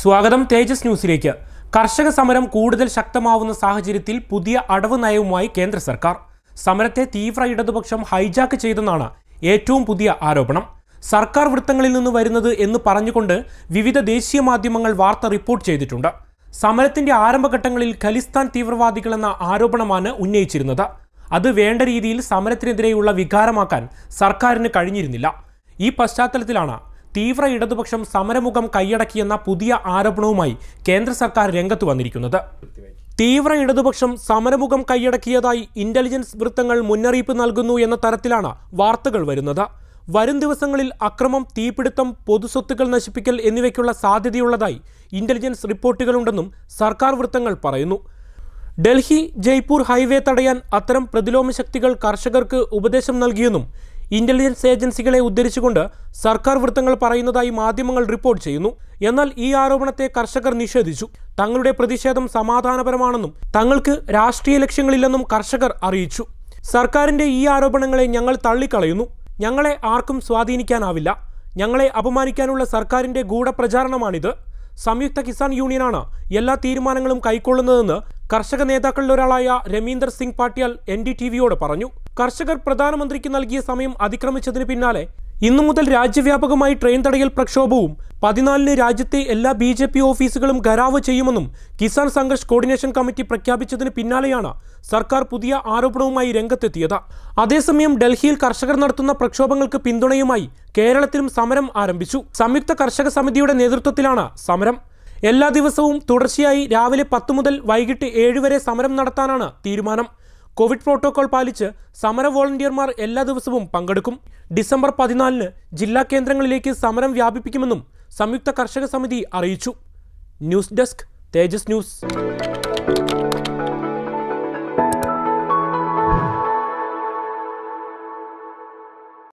സ്വാഗതം തേജസ് ന്യൂസിലേക്ക് കർഷക സമരം കൂടുതൽ ശക്തമാവുന്ന സാഹചര്യത്തിൽ പുതിയ അടവ് നയവുമായി കേന്ദ്ര സർക്കാർ സമരത്തെ തീവ്ര ഇടതുപക്ഷം ഹൈജാക്ക് ചെയ്തെന്നാണ് ഏറ്റവും പുതിയ ആരോപണം സർക്കാർ വൃത്തങ്ങളിൽ നിന്ന് വരുന്നത് എന്ന് പറഞ്ഞുകൊണ്ട് വിവിധ ദേശീയ മാധ്യമങ്ങൾ വാർത്ത റിപ്പോർട്ട് ചെയ്തിട്ടുണ്ട് സമരത്തിന്റെ ആരംഭഘട്ടങ്ങളിൽ ഖലിസ്ഥാൻ തീവ്രവാദികളെന്ന ആരോപണമാണ് ഉന്നയിച്ചിരുന്നത് അത് വേണ്ട രീതിയിൽ സമരത്തിനെതിരെയുള്ള വികാരമാക്കാൻ സർക്കാരിന് കഴിഞ്ഞിരുന്നില്ല ഈ പശ്ചാത്തലത്തിലാണ് തീവ്ര ഇടതുപക്ഷം സമരമുഖം കൈയടക്കിയെന്ന പുതിയ ആരോപണവുമായി കേന്ദ്ര സർക്കാർ രംഗത്ത് വന്നിരിക്കുന്നത് തീവ്ര ഇടതുപക്ഷം സമരമുഖം കൈയടക്കിയതായി ഇന്റലിജൻസ് വൃത്തങ്ങൾ മുന്നറിയിപ്പ് നൽകുന്നു എന്ന തരത്തിലാണ് വാർത്തകൾ വരുന്നത് വരും ദിവസങ്ങളിൽ അക്രമം തീപിടുത്തം പൊതുസ്വത്തുക്കൾ നശിപ്പിക്കൽ എന്നിവയ്ക്കുള്ള സാധ്യതയുള്ളതായി ഇന്റലിജൻസ് റിപ്പോർട്ടുകളുണ്ടെന്നും സർക്കാർ വൃത്തങ്ങൾ പറയുന്നു ഡൽഹി ജയ്പൂർ ഹൈവേ തടയാൻ അത്തരം പ്രതിലോമ ശക്തികൾ കർഷകർക്ക് ഉപദേശം നൽകിയെന്നും ഇന്റലിജൻസ് ഏജൻസികളെ ഉദ്ധരിച്ചുകൊണ്ട് സർക്കാർ വൃത്തങ്ങൾ പറയുന്നതായി മാധ്യമങ്ങൾ റിപ്പോർട്ട് ചെയ്യുന്നു എന്നാൽ ഈ ആരോപണത്തെ കർഷകർ നിഷേധിച്ചു തങ്ങളുടെ പ്രതിഷേധം സമാധാനപരമാണെന്നും തങ്ങൾക്ക് രാഷ്ട്രീയ ലക്ഷ്യങ്ങളില്ലെന്നും കർഷകർ അറിയിച്ചു സർക്കാരിന്റെ ഈ ആരോപണങ്ങളെ ഞങ്ങൾ തള്ളിക്കളയുന്നു ഞങ്ങളെ ആർക്കും സ്വാധീനിക്കാനാവില്ല ഞങ്ങളെ അപമാനിക്കാനുള്ള സർക്കാരിന്റെ ഗൂഢപ്രചാരണമാണിത് സംയുക്ത കിസാൻ യൂണിയനാണ് എല്ലാ തീരുമാനങ്ങളും കൈക്കൊള്ളുന്നതെന്ന് കർഷക നേതാക്കളിലൊരാളായ ഒരാളായ Raminder Singh Patiyal N D T വിയോട് പറഞ്ഞു കർഷകർ പ്രധാനമന്ത്രിക്ക് നൽകിയ സമയം അതിക്രമിച്ചതിന് പിന്നാലെ ഇന്നു മുതൽ രാജ്യവ്യാപകമായി ട്രെയിൻ തടയൽ പ്രക്ഷോഭവും പതിനാലിന് രാജ്യത്തെ എല്ലാ ബി ജെ പി ഓഫീസുകളും ഖരാവ് ചെയ്യുമെന്നും കിസാൻ സംഘർഷ് കോർഡിനേഷൻ കമ്മിറ്റി പ്രഖ്യാപിച്ചതിന് പിന്നാലെയാണ് സർക്കാർ പുതിയ ആരോപണവുമായി രംഗത്തെത്തിയത് അതേസമയം ഡൽഹിയിൽ കർഷകർ നടത്തുന്ന പ്രക്ഷോഭങ്ങൾക്ക് പിന്തുണയുമായി കേരളത്തിലും സമരം ആരംഭിച്ചു സംയുക്ത കർഷക സമിതിയുടെ നേതൃത്വത്തിലാണ് സമരം എല്ലാ ദിവസവും തുടർച്ചയായി രാവിലെ പത്ത് മുതൽ വൈകിട്ട് ഏഴ് വരെ സമരം നടത്താനാണ് തീരുമാനം കോവിഡ് പ്രോട്ടോകോൾ പാലിച്ച് സമര വോളണ്ടിയർമാർ എല്ലാ ദിവസവും പങ്കെടുക്കും ഡിസംബർ പതിനാലിന് ജില്ലാ കേന്ദ്രങ്ങളിലേക്ക് സമരം വ്യാപിപ്പിക്കുമെന്നും സംയുക്ത കർഷക സമിതി അറിയിച്ചു ന്യൂസ് ഡെസ്ക് തേജസ് ന്യൂസ്